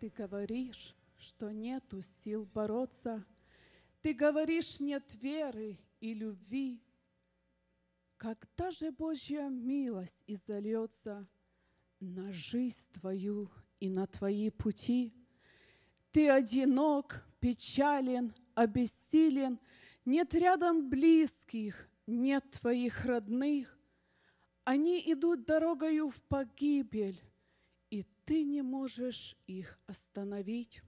Ты говоришь, что нету сил бороться. Ты говоришь, нет веры и любви. Когда же Божья милость изольется на жизнь твою и на твои пути? Ты одинок, печален, обессилен, нет рядом близких, нет твоих родных. Они идут дорогою в погибель, ты не можешь их остановить.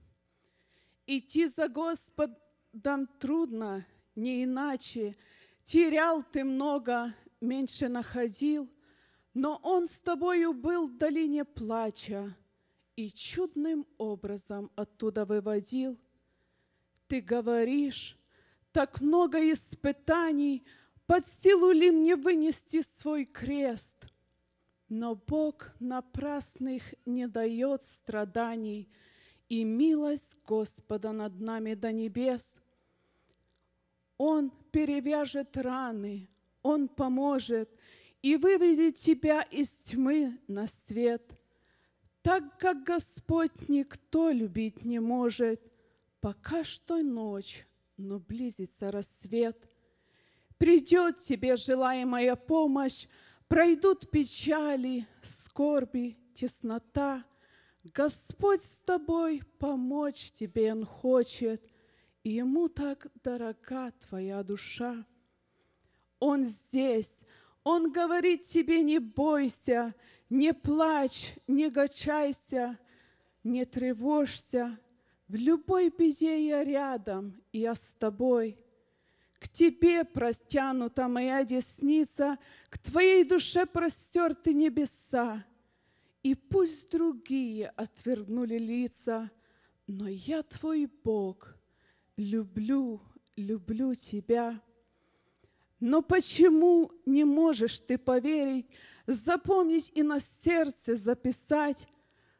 Идти за Господом трудно, не иначе. Терял ты много, меньше находил, но Он с тобою был в долине плача и чудным образом оттуда выводил. Ты говоришь, так много испытаний, под силу ли мне вынести свой крест – но Бог напрасных не дает страданий, и милость Господа над нами до небес. Он перевяжет раны, Он поможет и выведет тебя из тьмы на свет. Так как Господь никто любить не может, пока что ночь, но близится рассвет. Придет тебе желаемая помощь, Пройдут печали, скорби, теснота. Господь с тобой помочь тебе Он хочет, и Ему так дорога твоя душа. Он здесь, Он говорит тебе, не бойся, не плачь, не гочайся, не тревожься. В любой беде я рядом, я с тобой – к Тебе простянута моя десница, к Твоей душе простерты небеса. И пусть другие отвернули лица, но я Твой Бог, люблю, люблю Тебя. Но почему не можешь Ты поверить, запомнить и на сердце записать,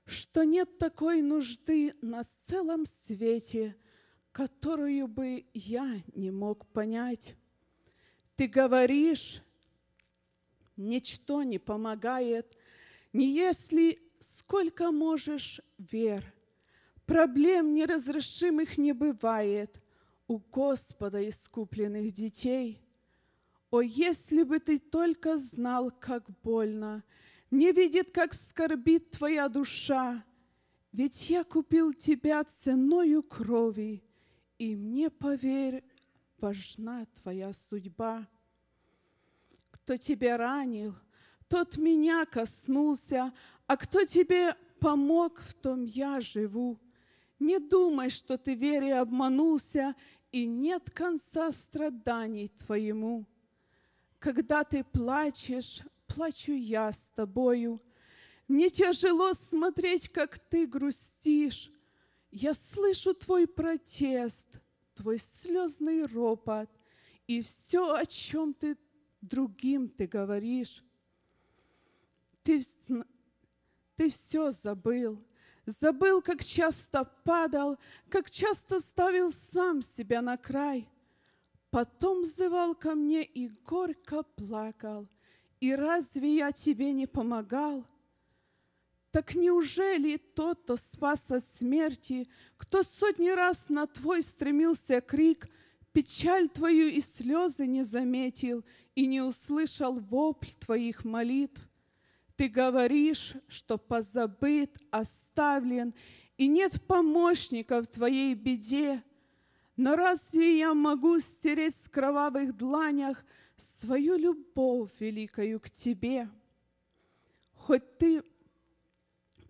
что нет такой нужды на целом свете – которую бы я не мог понять. Ты говоришь, ничто не помогает, не если сколько можешь вер. Проблем неразрешимых не бывает у Господа искупленных детей. О, если бы ты только знал, как больно, не видит, как скорбит твоя душа, ведь я купил тебя ценою крови, и мне, поверь, важна твоя судьба. Кто тебя ранил, тот меня коснулся, а кто тебе помог, в том я живу. Не думай, что ты вере обманулся, и нет конца страданий твоему. Когда ты плачешь, плачу я с тобою. Мне тяжело смотреть, как ты грустишь. Я слышу твой протест, твой слезный ропот, и все, о чем ты другим ты говоришь. Ты, ты все забыл, забыл, как часто падал, как часто ставил сам себя на край. Потом взывал ко мне и горько плакал. И разве я тебе не помогал? Так неужели тот, кто спас от смерти, кто сотни раз на твой стремился крик, печаль твою и слезы не заметил и не услышал вопль твоих молитв? Ты говоришь, что позабыт, оставлен, и нет помощника в твоей беде. Но разве я могу стереть с кровавых дланях свою любовь великою к тебе? Хоть ты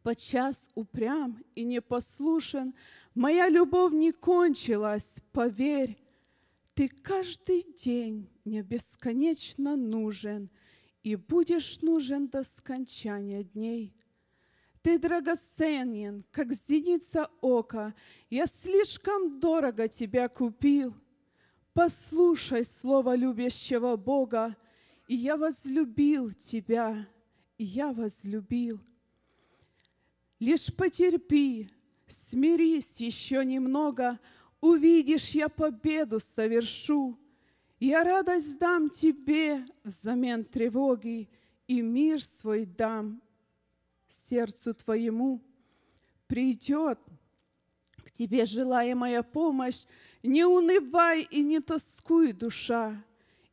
подчас упрям и непослушен, Моя любовь не кончилась, поверь, Ты каждый день мне бесконечно нужен И будешь нужен до скончания дней. Ты драгоценен, как зеница ока, Я слишком дорого тебя купил. Послушай слово любящего Бога, И я возлюбил тебя, и я возлюбил — Лишь потерпи, смирись еще немного, Увидишь, я победу совершу. Я радость дам тебе взамен тревоги И мир свой дам сердцу твоему. Придет к тебе желаемая помощь, Не унывай и не тоскуй, душа,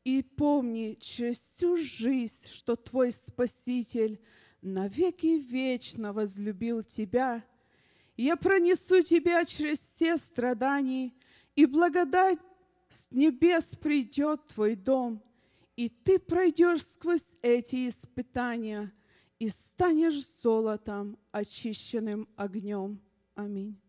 И помни через всю жизнь, что твой Спаситель — навеки вечно возлюбил тебя. Я пронесу тебя через все страдания, и благодать с небес придет в твой дом, и ты пройдешь сквозь эти испытания и станешь золотом, очищенным огнем. Аминь.